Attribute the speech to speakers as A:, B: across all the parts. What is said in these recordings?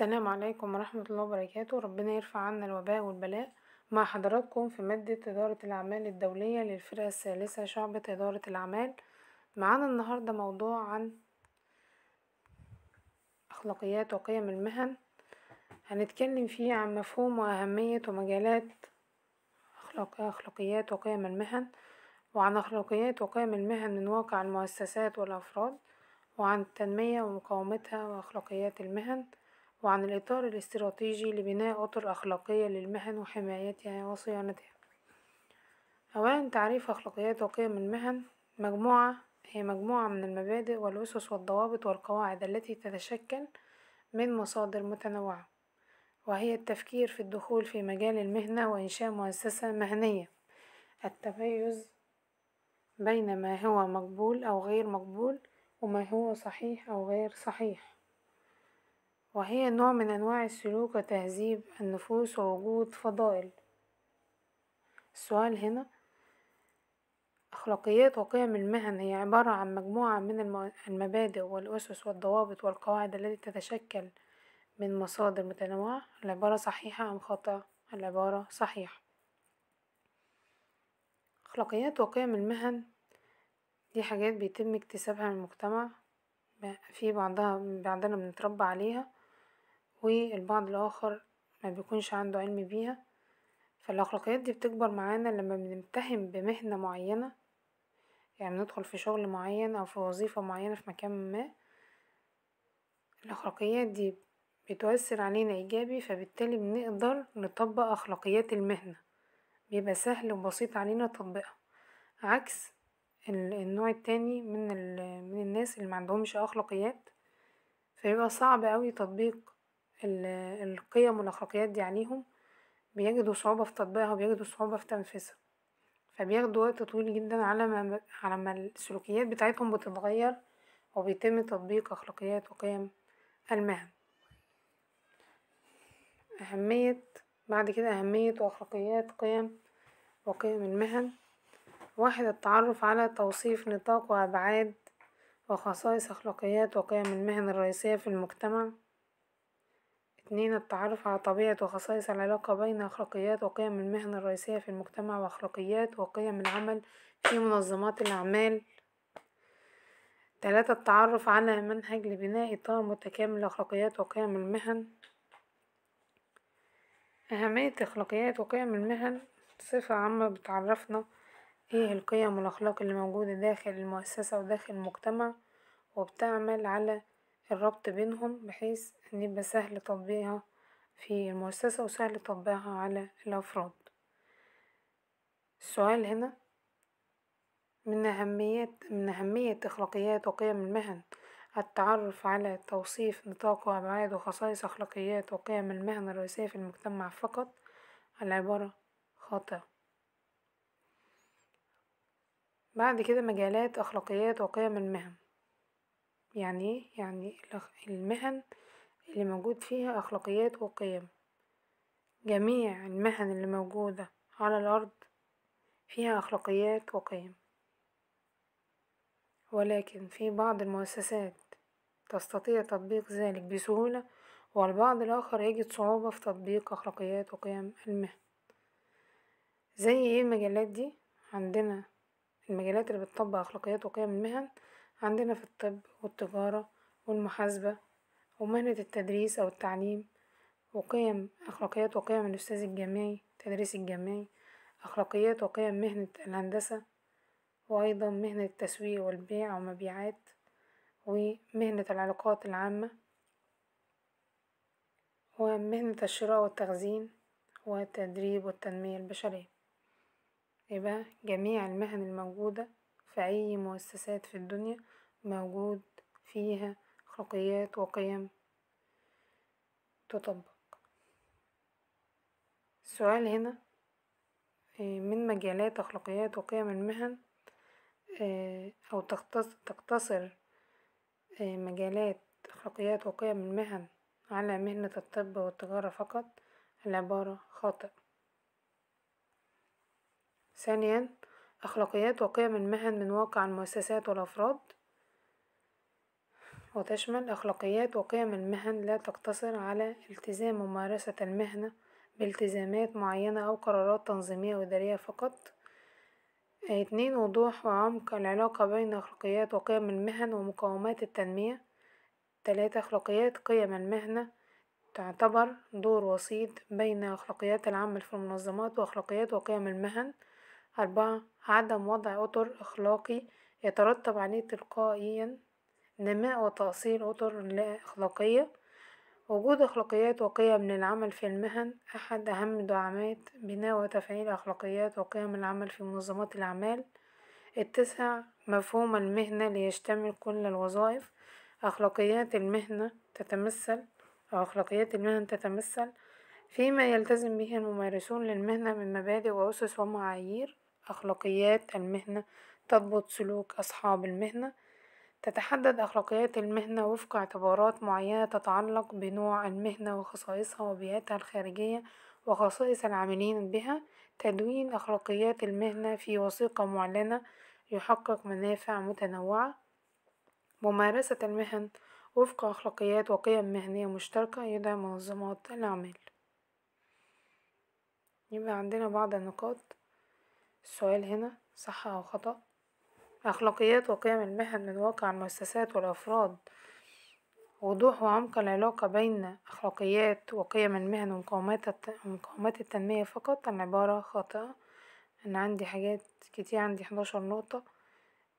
A: السلام عليكم ورحمة الله وبركاته ربنا يرفع عنا الوباء والبلاء مع حضراتكم في مادة إدارة الأعمال الدولية للفرقة الثالثة شعبة إدارة الأعمال معانا النهاردة موضوع عن أخلاقيات وقيم المهن هنتكلم فيه عن مفهوم وأهمية ومجالات أخلاق أخلاقيات وقيم المهن وعن أخلاقيات وقيم المهن من واقع المؤسسات والأفراد وعن التنمية ومقاومتها وأخلاقيات المهن وعن الإطار الاستراتيجي لبناء أطر أخلاقية للمهن وحمايتها يعني وصيانتها أولا تعريف أخلاقيات وقيم المهن مجموعة هي مجموعة من المبادئ والأسس والضوابط والقواعد التي تتشكل من مصادر متنوعة وهي التفكير في الدخول في مجال المهنة وإنشاء مؤسسة مهنية التميز بين ما هو مقبول أو غير مقبول وما هو صحيح أو غير صحيح وهي نوع من أنواع السلوك وتهذيب النفوس ووجود فضائل السؤال هنا أخلاقيات وقيم المهن هي عبارة عن مجموعة من المبادئ والأسس والضوابط والقواعد التي تتشكل من مصادر متنوعة العبارة صحيحة أم خاطئة؟ العبارة صحيحة أخلاقيات وقيم المهن دي حاجات بيتم اكتسابها من المجتمع في بعضها بعضنا بنتربى عليها والبعض الآخر مبيكونش عنده علم بيها فالأخلاقيات دي بتكبر معانا لما بنلتهم بمهنة معينة يعني بندخل في شغل معين أو في وظيفة معينة في مكان ما الأخلاقيات دي بتؤثر علينا إيجابي فبالتالي بنقدر نطبق أخلاقيات المهنة بيبقى سهل وبسيط علينا تطبيقها عكس النوع التاني من ال- من الناس اللي معندهمش أخلاقيات فيبقى صعب أوي تطبيق. القيم والأخلاقيات دي عليهم بيجدوا صعوبة في تطبيقها وبيجدوا صعوبة في تنفيذها فبياخدوا وقت طويل جدا على ما على ما السلوكيات بتاعتهم بتتغير وبيتم تطبيق أخلاقيات وقيم المهن أهمية بعد كده أهمية وأخلاقيات قيم وقيم المهن واحد التعرف على توصيف نطاق وأبعاد وخصائص أخلاقيات وقيم المهن الرئيسية في المجتمع اتنين التعرف على طبيعة وخصائص العلاقة بين أخلاقيات وقيم المهنة الرئيسية في المجتمع وأخلاقيات وقيم العمل في منظمات الأعمال تلاتة التعرف على منهج لبناء إطار متكامل لأخلاقيات وقيم المهن أهمية أخلاقيات وقيم المهن صفة عامة بتعرفنا إيه القيم والأخلاق اللي موجودة داخل المؤسسة وداخل المجتمع وبتعمل على الربط بينهم بحيث أن يبقى سهل تطبيقها في المؤسسة وسهل تطبيقها على الأفراد السؤال هنا من أهمية من أهمية أخلاقيات وقيم المهن التعرف على توصيف نطاق وأبعاد وخصائص أخلاقيات وقيم المهن الرئيسية في المجتمع فقط العبارة خاطئة بعد كده مجالات أخلاقيات وقيم المهن يعني إيه؟ يعني المهن اللي موجود فيها أخلاقيات وقيم جميع المهن اللي موجودة على الأرض فيها أخلاقيات وقيم ولكن في بعض المؤسسات تستطيع تطبيق ذلك بسهولة والبعض الآخر يجد صعوبة في تطبيق أخلاقيات وقيم المهن زي ايه المجالات دي عندنا المجالات اللي بتطبق أخلاقيات وقيم المهن عندنا في الطب والتجارة والمحاسبة ومهنة التدريس أو التعليم وقيم أخلاقيات وقيم الأستاذ الجامعي التدريس الجامعي أخلاقيات وقيم مهنة الهندسة وأيضا مهنة التسويق والبيع ومبيعات ومهنة العلاقات العامة ومهنة الشراء والتخزين والتدريب والتنمية البشرية يبقى جميع المهن الموجودة في أي مؤسسات في الدنيا موجود فيها أخلاقيات وقيم تطبق السؤال هنا آه، من مجالات أخلاقيات وقيم المهن آه، أو تقتصر آه، مجالات أخلاقيات وقيم المهن على مهنة الطب والتجارة فقط العبارة خاطئة ثانيا أخلاقيات وقيم المهن من واقع المؤسسات والأفراد وتشمل أخلاقيات وقيم المهن لا تقتصر على التزام ممارسة المهنة بالتزامات معينة أو قرارات تنظيمية وإدارية فقط اتنين وضوح وعمق العلاقة بين أخلاقيات وقيم المهن ومقومات التنمية تلاتة أخلاقيات قيم المهنة تعتبر دور وسيط بين أخلاقيات العمل في المنظمات وأخلاقيات وقيم المهن أربعة عدم وضع أطر أخلاقي يترتب عليه تلقائيا نماء وتأصيل أطر لا أخلاقية وجود أخلاقيات وقيم للعمل في المهن أحد أهم دعامات بناء وتفعيل أخلاقيات وقيم العمل في منظمات الأعمال التسع مفهوم المهنة ليشتمل كل الوظائف أخلاقيات المهنة تتمثل أو أخلاقيات المهن تتمثل فيما يلتزم به الممارسون للمهنة من مبادئ وأسس ومعايير أخلاقيات المهنة تضبط سلوك أصحاب المهنة تتحدد أخلاقيات المهنة وفق اعتبارات معينة تتعلق بنوع المهنة وخصائصها وبيئتها الخارجية وخصائص العاملين بها تدوين أخلاقيات المهنة في وثيقة معلنة يحقق منافع متنوعة ممارسة المهن وفق أخلاقيات وقيم مهنية مشتركة يدعم منظمات الأعمال يبقى عندنا بعض النقاط السؤال هنا صح أو خطأ أخلاقيات وقيم المهن من واقع المؤسسات والأفراد وضوح وعمق العلاقة بين أخلاقيات وقيم المهن ومقاومات التنمية فقط العبارة خاطئة أنا عندي حاجات كتير عندي حداشر نقطة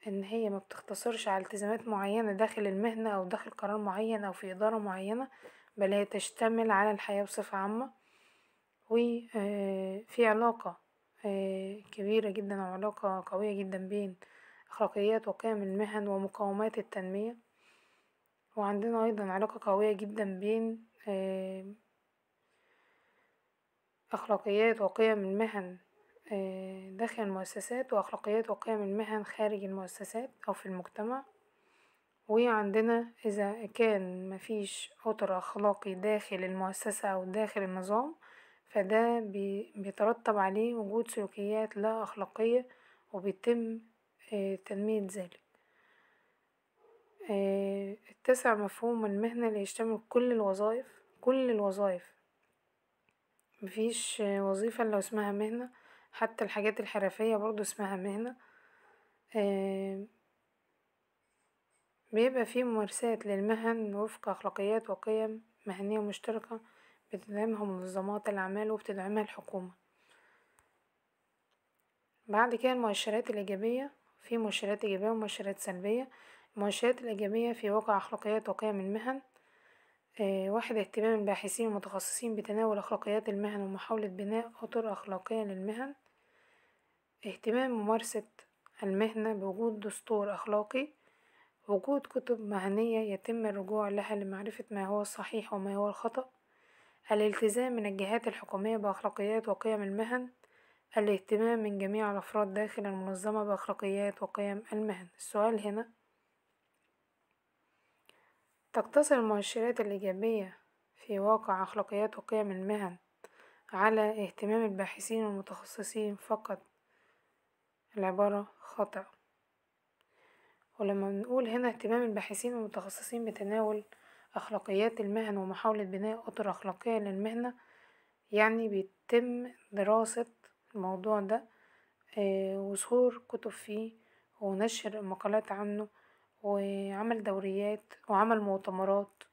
A: إن هي ما بتختصرش على التزامات معينة داخل المهنة أو داخل قرار معين أو في إدارة معينة بل هي تشتمل على الحياة بصفة عامة وفي آه، علاقة آه، كبيرة جدا أو علاقة قوية جدا بين أخلاقيات وقيم المهن ومقاومات التنمية، وعندنا أيضا علاقة قوية جدا بين آه، أخلاقيات وقيم المهن داخل المؤسسات وأخلاقيات وقيم المهن خارج المؤسسات أو في المجتمع، وعندنا إذا كان مفيش أطر أخلاقي داخل المؤسسة أو داخل النظام. فده بيترتب عليه وجود سلوكيات لا أخلاقية وبيتم آه، تنمية ذلك اتسع آه، مفهوم المهنة يشتمل كل الوظائف كل الوظائف مفيش وظيفة إلا اسمها مهنة حتى الحاجات الحرفية برضو اسمها مهنة آه، بيبقى فيه ممارسات للمهن وفق أخلاقيات وقيم مهنية مشتركة بتدعمها منظمات الأعمال وبتدعمها الحكومة بعد كده المؤشرات الإيجابية في مؤشرات إيجابية ومؤشرات سلبية المؤشرات الإيجابية في واقع أخلاقيات وقيم المهن آه، واحد اهتمام الباحثين المتخصصين بتناول أخلاقيات المهن ومحاولة بناء أطر أخلاقية للمهن اهتمام ممارسة المهنة بوجود دستور أخلاقي وجود كتب مهنية يتم الرجوع لها لمعرفة ما هو الصحيح وما هو الخطأ الالتزام من الجهات الحكومية بأخلاقيات وقيم المهن الاهتمام من جميع الأفراد داخل المنظمة بأخلاقيات وقيم المهن السؤال هنا تقتصر المؤشرات الإيجابية في واقع أخلاقيات وقيم المهن على اهتمام الباحثين والمتخصصين فقط العبارة خطأ ولما بنقول هنا اهتمام الباحثين والمتخصصين بتناول أخلاقيات المهن ومحاولة بناء أطر أخلاقية للمهنة يعني بيتم دراسة الموضوع ده آه، وظهور كتب فيه ونشر مقالات عنه وعمل دوريات وعمل مؤتمرات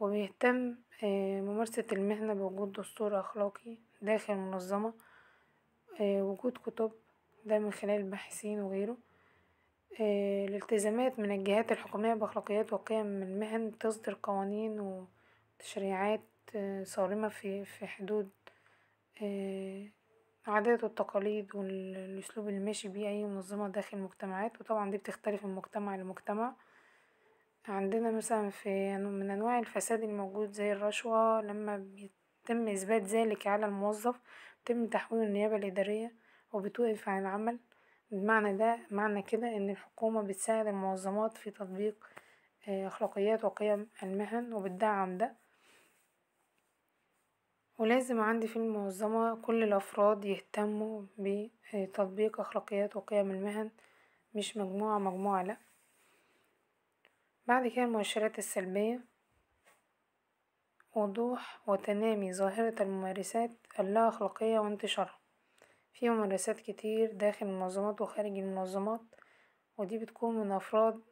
A: وبيهتم آه، ممارسة المهنة بوجود دستور أخلاقي داخل المنظمة آه، وجود كتب ده من خلال الباحثين وغيره آه، الالتزامات من الجهات الحكومية بأخلاقيات وقيم من مهن تصدر قوانين وتشريعات آه، صارمة في في حدود آه، عادات والتقاليد والأسلوب اللي ماشي بيه أي منظمة داخل المجتمعات وطبعا دي بتختلف من مجتمع لمجتمع، عندنا مثلا في من أنواع الفساد الموجود زي الرشوة لما بيتم إثبات ذلك على الموظف تم تحويله النيابة الإدارية وبتوقف عن العمل. المعنى ده معنى كده إن الحكومة بتساعد المنظمات في تطبيق آه، أخلاقيات وقيم المهن وبتدعم ده ولازم عندي في المنظمة كل الأفراد يهتموا بتطبيق أخلاقيات وقيم المهن مش مجموعة مجموعة لأ بعد كده المؤشرات السلبية وضوح وتنامي ظاهرة الممارسات اللا أخلاقية وانتشارها في ممارسات كتير داخل المنظمات وخارج المنظمات ودي بتكون من أفراد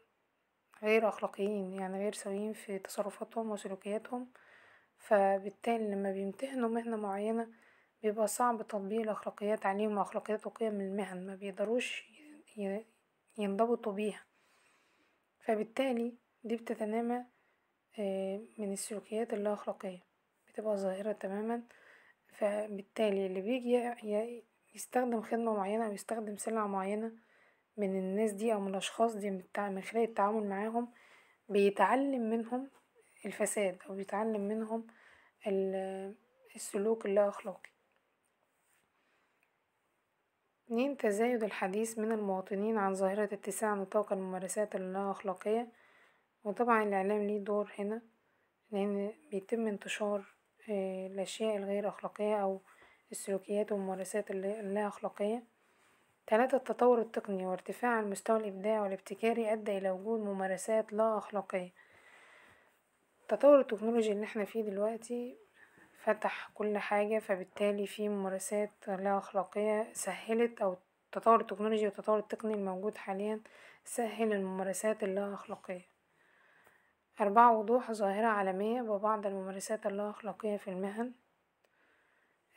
A: غير أخلاقيين يعني غير سويين في تصرفاتهم وسلوكياتهم فبالتالي لما بيمتهنوا مهنة معينة بيبقى صعب تطبيق الأخلاقيات عليهم وأخلاقيات وقيم المهن مبيقدروش ينضبطوا بيها فبالتالي دي بتتنامى آه، من السلوكيات اللا أخلاقية بتبقى ظاهرة تماما فبالتالي اللي بيجي يستخدم خدمة معينة أو يستخدم سلعة معينة من الناس دي أو من الأشخاص دي من خلال التعامل معاهم بيتعلم منهم الفساد أو بيتعلم منهم السلوك اللا أخلاقي اتنين تزايد الحديث من المواطنين عن ظاهرة اتساع نطاق الممارسات اللا أخلاقية وطبعا الإعلام ليه دور هنا لأن بيتم انتشار آه، الأشياء الغير أخلاقية أو السلوكيات والممارسات اللا أخلاقية تلاتة التطور التقني وارتفاع المستوى الإبداعي والابتكاري أدى إلى وجود ممارسات لا أخلاقية التطور التكنولوجي اللي احنا فيه دلوقتي فتح كل حاجة فبالتالي في ممارسات لا أخلاقية سهلت أو التطور التكنولوجي والتطور التقني الموجود حاليا سهل الممارسات اللا أخلاقية أربعة وضوح ظاهرة عالمية وبعض الممارسات اللا أخلاقية في المهن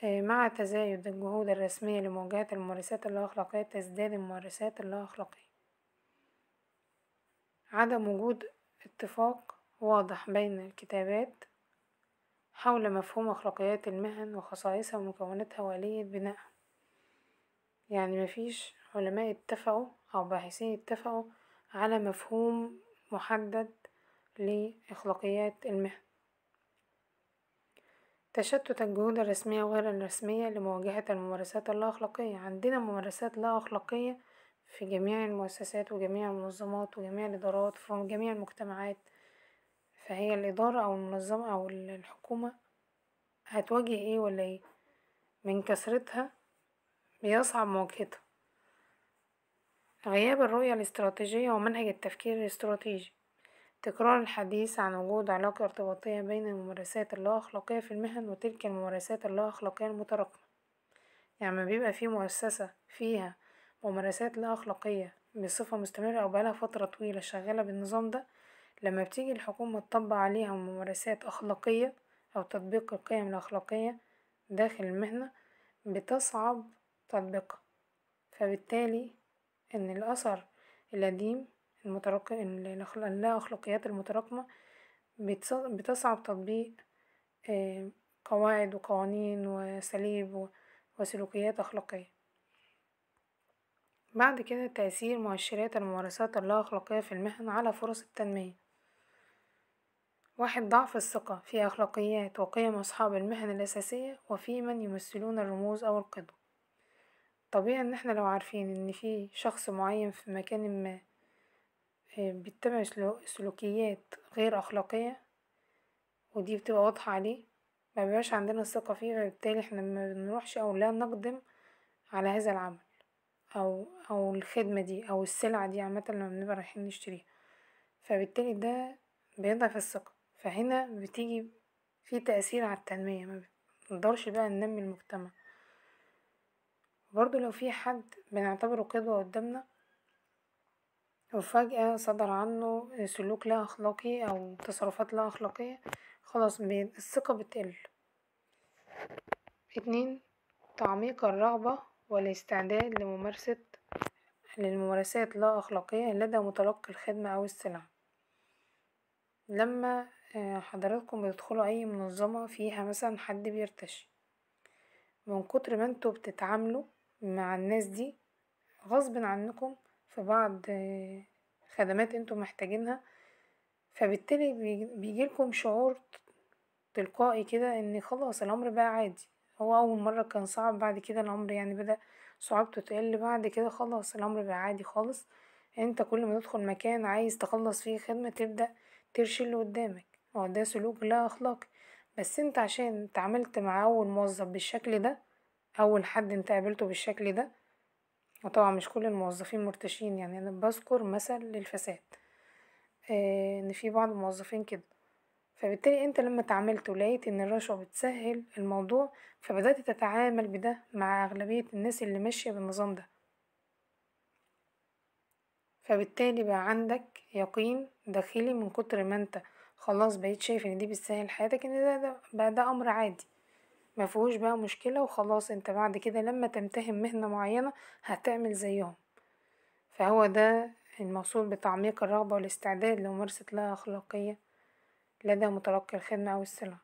A: آه، مع تزايد الجهود الرسمية لمواجهة الممارسات اللا أخلاقية تزداد الممارسات اللا أخلاقية عدم وجود اتفاق واضح بين الكتابات حول مفهوم أخلاقيات المهن وخصائصها ومكوناتها وآلية بنائها يعني مفيش علماء اتفقوا أو باحثين اتفقوا على مفهوم محدد لأخلاقيات المهن تشتت الجهود الرسمية وغير الرسمية لمواجهة الممارسات اللا أخلاقية عندنا ممارسات لا أخلاقية في جميع المؤسسات وجميع المنظمات وجميع الإدارات وفي جميع المجتمعات فهي الإدارة أو المنظمة أو الحكومة هتواجه ايه ولا ايه من كثرتها بيصعب مواجهتها غياب الرؤية الاستراتيجية ومنهج التفكير الاستراتيجي تكرار الحديث عن وجود علاقة ارتباطية بين الممارسات اللا أخلاقية في المهن وتلك الممارسات اللا أخلاقية المتراكمة يعني بيبقى في مؤسسة فيها ممارسات لا أخلاقية بصفة مستمرة أو بقالها فترة طويلة شغالة بالنظام ده لما بتيجي الحكومة تطبق عليها ممارسات أخلاقية أو تطبيق القيم الأخلاقية داخل المهنة بتصعب تطبيقها فبالتالي إن الأثر القديم المتراكمة لا أخلاقيات المتراكمة بتصعب تطبيق آه، قواعد وقوانين وأساليب وسلوكيات أخلاقية، بعد كده تأثير مؤشرات الممارسات اللا أخلاقية في المهن على فرص التنمية، واحد ضعف الثقة في أخلاقيات وقيم أصحاب المهن الأساسية وفي من يمثلون الرموز أو القدوة، طبيعي إن احنا لو عارفين إن في شخص معين في مكان ما بيتبع سلوكيات غير أخلاقية ودي بتبقى واضحة عليه مبيبقاش عندنا الثقة فيه فبالتالي احنا مبنروحش أو لا نقدم على هذا العمل أو أو الخدمة دي أو السلعة دي عامة لما بنبقى رايحين نشتريها فبالتالي ده بيضعف الثقة فهنا بتيجي في تأثير على التنمية منقدرش بقى ننمي المجتمع برضه لو في حد بنعتبره قدوة قدامنا وفجأة صدر عنه سلوك لا أخلاقي أو تصرفات لا أخلاقية خلاص الثقة بتقل اتنين تعميق الرغبة والاستعداد لممارسة للممارسات لا أخلاقية لدى متلقي الخدمة أو السلع لما آه، حضراتكم بتدخلوا أي منظمة فيها مثلا حد بيرتشي من كتر ما انتوا بتتعاملوا مع الناس دي غصب عنكم في بعض خدمات انتم محتاجينها فبالتالي بيجيلكم شعور تلقائي كده ان خلاص الامر بقى عادي هو اول مره كان صعب بعد كده الامر يعني بدا صعوبته تقل بعد كده خلاص الامر بقى عادي خالص انت كل ما تدخل مكان عايز تخلص فيه خدمه تبدا ترشي اللي قدامك هو ده سلوك لا اخلاقي بس انت عشان اتعاملت مع اول موظف بالشكل ده اول حد انت قابلته بالشكل ده وطبعا مش كل الموظفين مرتشين يعني انا بذكر مثل للفساد آه، ان في بعض الموظفين كده فبالتالي انت لما تعاملت ولقيت ان الرشوة بتسهل الموضوع فبدأت تتعامل بده مع اغلبية الناس اللي ماشية بالنظام ده فبالتالي بقى عندك يقين داخلي من كتر ما انت خلاص بقيت شايف ان دي بتسهل حياتك ان ده, ده بقى ده امر عادي مفيهوش بقى مشكلة وخلاص انت بعد كده لما تمتهن مهنة معينة هتعمل زيهم فهو ده الموصول بتعميق الرغبة والاستعداد لممارسة لا أخلاقية لدى متلقي الخدمة أو السلعة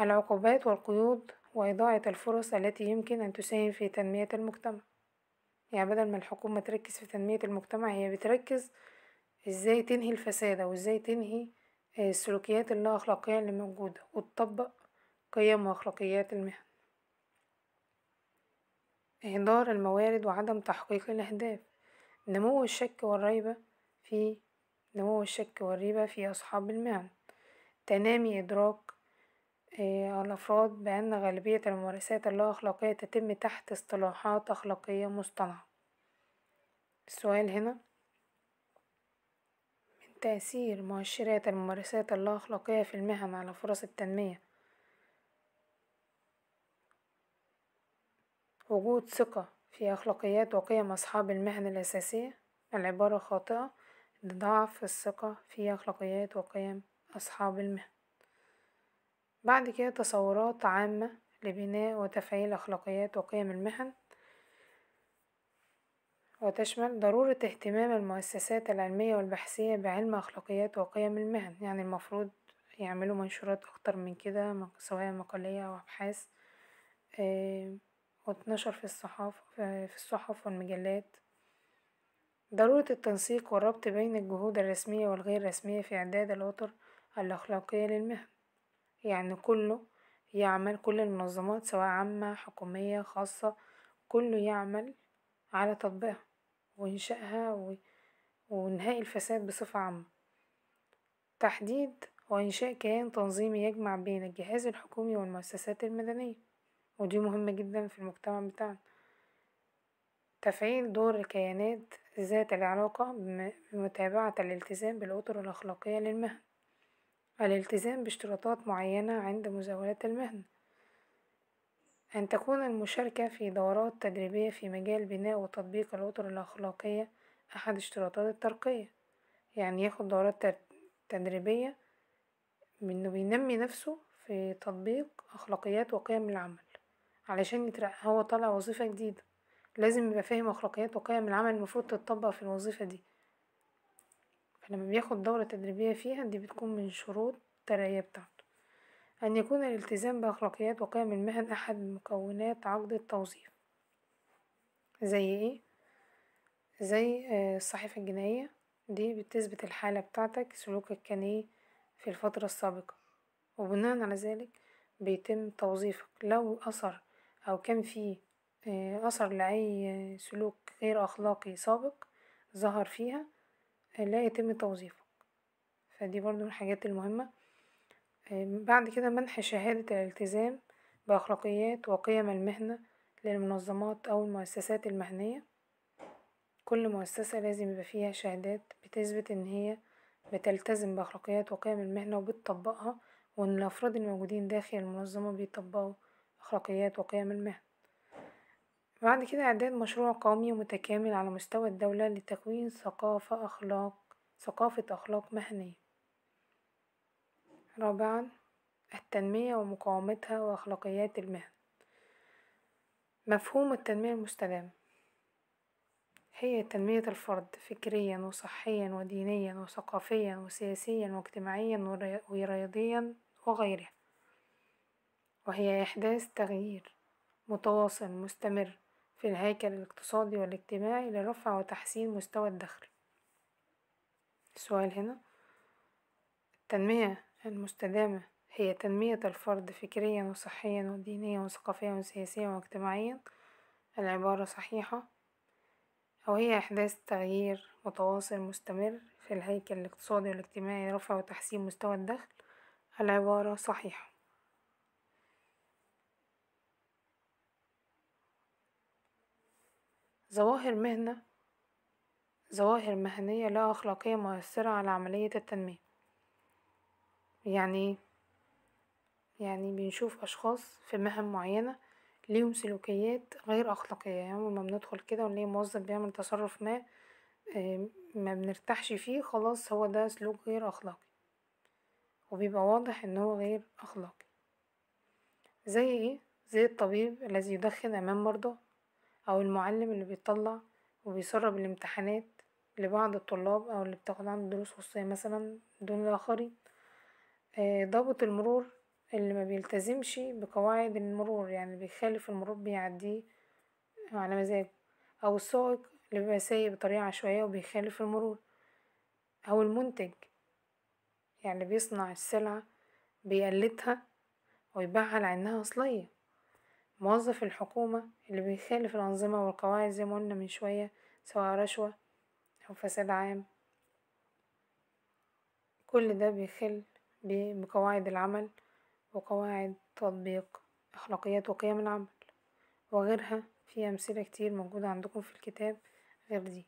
A: العقوبات والقيود وإضاعة الفرص التي يمكن أن تساهم في تنمية المجتمع يعني بدل ما الحكومة تركز في تنمية المجتمع هي بتركز ازاي تنهي الفساد أو ازاي تنهي السلوكيات اللا أخلاقية اللي موجودة وتطبق قيم وأخلاقيات المهن إهدار الموارد وعدم تحقيق الأهداف نمو الشك والريبة في نمو الشك والريبة في أصحاب المهن تنامي إدراك آه، الأفراد بأن غالبية الممارسات اللا أخلاقية تتم تحت اصطلاحات أخلاقية مصطنعة السؤال هنا من تأثير مؤشرات الممارسات اللا أخلاقية في المهن على فرص التنمية وجود ثقة في أخلاقيات وقيم أصحاب المهن الأساسية العبارة خاطئة لضعف الثقة في أخلاقيات وقيم أصحاب المهن بعد كده تصورات عامة لبناء وتفعيل أخلاقيات وقيم المهن وتشمل ضرورة اهتمام المؤسسات العلمية والبحثية بعلم أخلاقيات وقيم المهن يعني المفروض يعملوا منشورات أكتر من كده سواء مقالية أو أبحاث آه، واتنشر في الصحافة في الصحف والمجلات ضرورة التنسيق والربط بين الجهود الرسمية والغير رسمية في إعداد الوتر الأخلاقية للمهن يعني كله يعمل كل المنظمات سواء عامة حكومية خاصة كله يعمل على تطبيقها وإنشائها و... وإنهاء الفساد بصفة عامة تحديد وإنشاء كيان تنظيمي يجمع بين الجهاز الحكومي والمؤسسات المدنية ودي مهمة جدا في المجتمع بتاعنا تفعيل دور الكيانات ذات العلاقة بمتابعة الالتزام بالأطر الأخلاقية للمهن الالتزام باشتراطات معينة عند مزاولة المهن أن تكون المشاركة في دورات تدريبية في مجال بناء وتطبيق الأطر الأخلاقية أحد اشتراطات الترقية يعني ياخد دورات تدريبية بأنه بينمي نفسه في تطبيق أخلاقيات وقيم العمل علشان يترقى هو طالع وظيفة جديدة لازم يبقى فاهم أخلاقيات وقيم العمل المفروض تتطبق في الوظيفة دي فلما بياخد دورة تدريبية فيها دي بتكون من شروط الترقية بتاعته أن يكون الالتزام بأخلاقيات وقيم المهن أحد مكونات عقد التوظيف زي ايه؟ زي آه، الصحيفة الجنائية دي بتثبت الحالة بتاعتك سلوكك كان ايه في الفترة السابقة وبناء على ذلك بيتم توظيفك لو أثر أو كان في آه، أثر لأي سلوك غير أخلاقي سابق ظهر فيها آه، لا يتم توظيفك فدي برضو من الحاجات المهمة آه، بعد كده منح شهادة الالتزام بأخلاقيات وقيم المهنة للمنظمات أو المؤسسات المهنية كل مؤسسة لازم يبقى فيها شهادات بتثبت إن هي بتلتزم بأخلاقيات وقيم المهنة وبتطبقها وإن الأفراد الموجودين داخل المنظمة بيطبقوا أخلاقيات وقيم المهن بعد كده إعداد مشروع قومي متكامل على مستوى الدولة لتكوين ثقافة أخلاق ثقافة أخلاق مهنية رابعا التنمية ومقاومتها وأخلاقيات المهن مفهوم التنمية المستدامة هي تنمية الفرد فكريا وصحيا ودينيا وثقافيا وسياسيا واجتماعيا ورياضيا وغيرها وهي إحداث تغيير متواصل مستمر في الهيكل الاقتصادي والاجتماعي لرفع وتحسين مستوى الدخل السؤال هنا التنمية المستدامة هي تنمية الفرد فكريا وصحيا ودينيا وثقافيا وسياسيا واجتماعيا العبارة صحيحة أو هي إحداث تغيير متواصل مستمر في الهيكل الاقتصادي والاجتماعي لرفع وتحسين مستوى الدخل العبارة صحيحة ظواهر مهنة ظواهر مهنية لا أخلاقية مؤثرة على عملية التنمية يعني ايه يعني بنشوف أشخاص في مهن معينة ليهم سلوكيات غير أخلاقية يعني لما بندخل كده ونلاقي موظف بيعمل تصرف ما آه، ما بنرتاحش فيه خلاص هو ده سلوك غير أخلاقي وبيبقى واضح إن هو غير أخلاقي زي ايه زي الطبيب الذي يدخن أمام مرضاه أو المعلم اللي بيطلع وبيسرب الامتحانات لبعض الطلاب أو اللي بتاخد عنده دروس خصوصية مثلا دون الآخرين آه، ضابط المرور اللي مبيلتزمش بقواعد المرور يعني بيخالف المرور بيعديه على مزاجه أو السائق اللي بيبقى سايق بطريقة عشوائية وبيخالف المرور أو المنتج يعني بيصنع السلعة بيقلدها ويبيعها لأنها أصلية موظف الحكومة اللي بيخالف الأنظمة والقواعد زي ما قلنا من شوية سواء رشوة أو فساد عام كل ده بيخل بقواعد العمل وقواعد تطبيق أخلاقيات وقيم العمل وغيرها في أمثلة كتير موجودة عندكم في الكتاب غير دي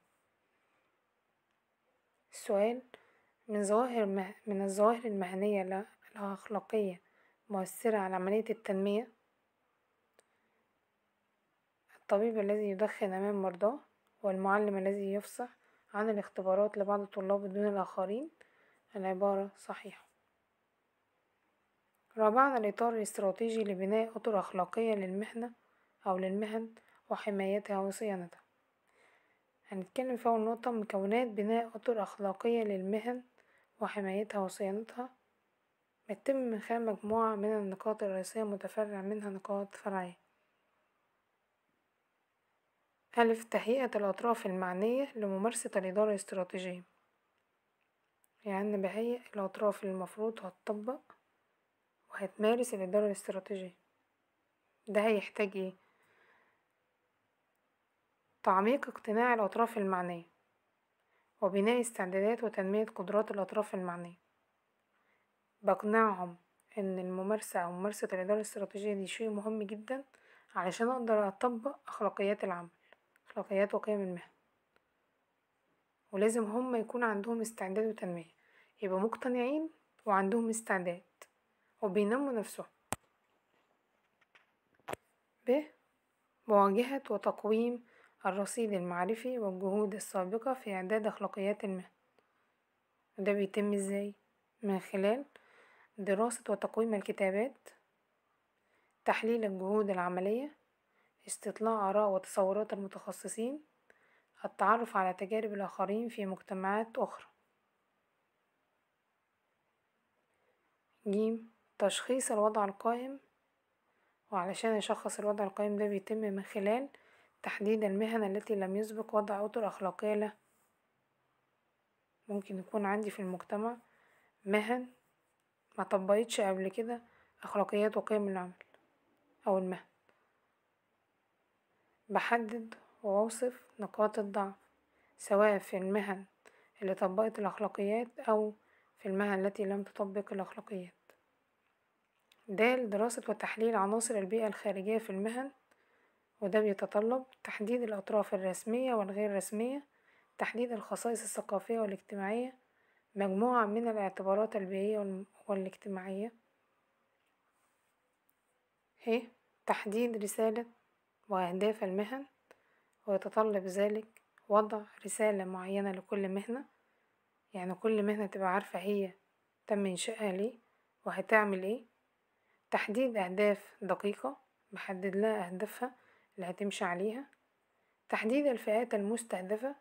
A: السؤال من ظواهر من الظواهر المهنية الأخلاقية مؤثرة على عملية التنمية الطبيب الذي يدخن أمام مرضاه والمعلم الذي يفصح عن الاختبارات لبعض الطلاب دون الآخرين العبارة صحيحة رابعا الإطار الاستراتيجي لبناء أطر أخلاقية للمهنة أو للمهن وحمايتها وصيانتها هنتكلم في أول نقطة مكونات بناء أطر أخلاقية للمهن وحمايتها وصيانتها بتتم من خلال مجموعة من النقاط الرئيسية متفرع منها نقاط فرعية ألف تهيئة الأطراف المعنية لممارسة الإدارة الاستراتيجية يعني بهيئ الأطراف اللي المفروض هتطبق وهتمارس الإدارة الاستراتيجية ده هيحتاج ايه تعميق اقتناع الأطراف المعنية وبناء استعدادات وتنمية قدرات الأطراف المعنية بقنعهم إن الممارسة أو ممارسة الإدارة الاستراتيجية دي شيء مهم جدا علشان أقدر أطبق أخلاقيات العمل أخلاقيات وقيم المهن ولازم هم يكون عندهم استعداد وتنمية يبقوا مقتنعين وعندهم استعداد وبينموا نفسهم ب مواجهة وتقويم الرصيد المعرفي والجهود السابقة في إعداد أخلاقيات المهن وده بيتم إزاي؟ من خلال دراسة وتقويم الكتابات تحليل الجهود العملية استطلاع آراء وتصورات المتخصصين التعرف على تجارب الآخرين في مجتمعات أخرى ج تشخيص الوضع القائم وعلشان يشخص الوضع القائم ده بيتم من خلال تحديد المهن التي لم يسبق وضع أطر أخلاقية لها ممكن يكون عندي في المجتمع مهن ما طبقتش قبل كده أخلاقيات وقيم العمل أو المهن بحدد وأوصف نقاط الضعف سواء في المهن اللي طبقت الأخلاقيات أو في المهن التي لم تطبق الأخلاقيات د دراسة وتحليل عناصر البيئة الخارجية في المهن وده بيتطلب تحديد الأطراف الرسمية والغير رسمية تحديد الخصائص الثقافية والاجتماعية مجموعة من الاعتبارات البيئية والاجتماعية هي إيه؟ تحديد رسالة وأهداف المهن ويتطلب ذلك وضع رسالة معينة لكل مهنة يعني كل مهنة تبقى عارفة هي تم إنشائها ليه وهتعمل ايه تحديد أهداف دقيقة محدد لها أهدافها اللي هتمشي عليها تحديد الفئات المستهدفة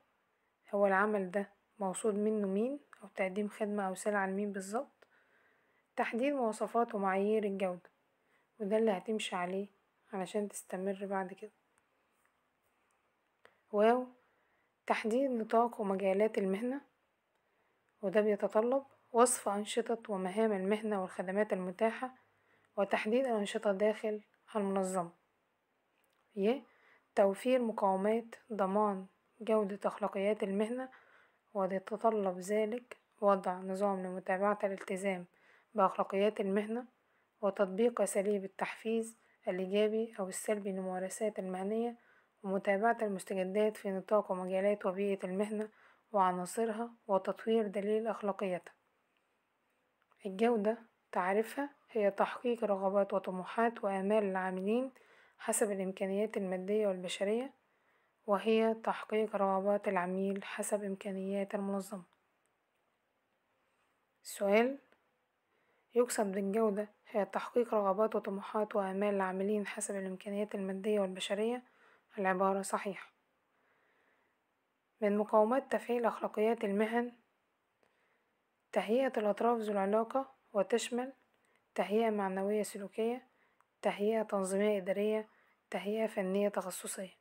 A: هو العمل ده موصود منه مين أو تقديم خدمة أو سلعة لمين بالظبط تحديد مواصفات ومعايير الجودة وده اللي هتمشي عليه علشان تستمر بعد كده واو تحديد نطاق ومجالات المهنة وده بيتطلب وصف أنشطة ومهام المهنة والخدمات المتاحة وتحديد الأنشطة داخل المنظمة ي توفير مقاومات ضمان جودة أخلاقيات المهنة ويتطلب ذلك وضع نظام لمتابعة الالتزام بأخلاقيات المهنة وتطبيق أساليب التحفيز الإيجابي أو السلبي للممارسات المهنية ومتابعة المستجدات في نطاق ومجالات وبيئة المهنة وعناصرها وتطوير دليل أخلاقيتها الجودة تعريفها هي تحقيق رغبات وطموحات وآمال العاملين حسب الإمكانيات المادية والبشرية وهي تحقيق رغبات العميل حسب إمكانيات المنظمة السؤال يُكسب بالجودة هي تحقيق رغبات وطموحات وآمال العاملين حسب الإمكانيات المادية والبشرية، العبارة صحيحة، من مقومات تفعيل أخلاقيات المهن تهيئة الأطراف ذو العلاقة وتشمل تهيئة معنوية سلوكية تهيئة تنظيمية إدارية تهيئة فنية تخصصية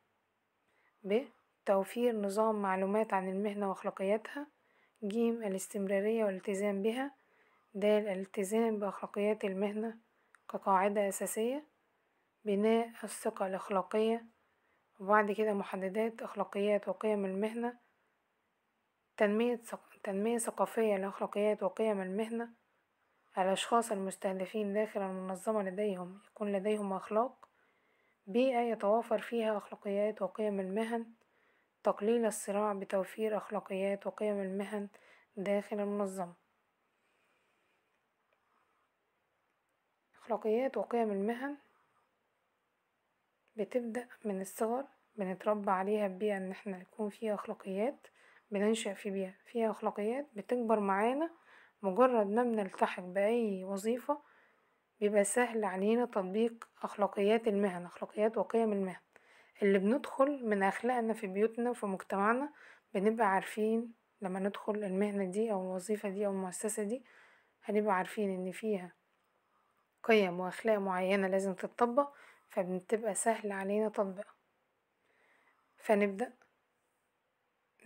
A: ب توفير نظام معلومات عن المهنة وأخلاقياتها ج الاستمرارية والالتزام بها. ده الالتزام بأخلاقيات المهنة كقاعدة أساسية بناء الثقة الأخلاقية وبعد كده محددات أخلاقيات وقيم المهنة تنمية تنمية ثقافية لأخلاقيات وقيم المهنة الأشخاص المستهدفين داخل المنظمة لديهم يكون لديهم أخلاق بيئة يتوافر فيها أخلاقيات وقيم المهن تقليل الصراع بتوفير أخلاقيات وقيم المهن داخل المنظمة أخلاقيات وقيم المهن بتبدأ من الصغر بنتربى عليها بيئة إن احنا يكون فيها أخلاقيات بننشأ في بيئة فيها أخلاقيات بتكبر معانا مجرد ما بنلتحق بأي وظيفة بيبقى سهل علينا تطبيق أخلاقيات المهن أخلاقيات وقيم المهن اللي بندخل من أخلاقنا في بيوتنا وفي مجتمعنا بنبقى عارفين لما ندخل المهنة دي أو الوظيفة دي أو المؤسسة دي هنبقى عارفين إن فيها قيم وأخلاق معينة لازم تتطبق فبتبقى سهل علينا تطبيقها فنبدأ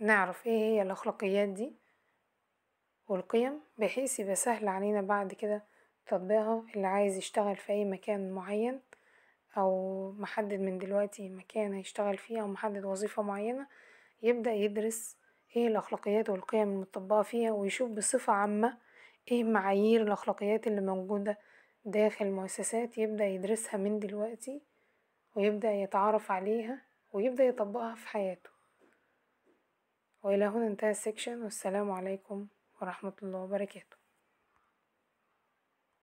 A: نعرف ايه هي الأخلاقيات دي والقيم بحيث يبقى سهل علينا بعد كده تطبيقها اللي عايز يشتغل في أي مكان معين أو محدد من دلوقتي مكان هيشتغل فيه أو محدد وظيفة معينة يبدأ يدرس ايه الأخلاقيات والقيم المطبقة فيها ويشوف بصفة عامة ايه معايير الأخلاقيات اللي موجودة داخل مؤسسات يبدأ يدرسها من دلوقتي ويبدأ يتعرف عليها ويبدأ يطبقها في حياته وإلى هنا انتهى السكشن والسلام عليكم ورحمة الله وبركاته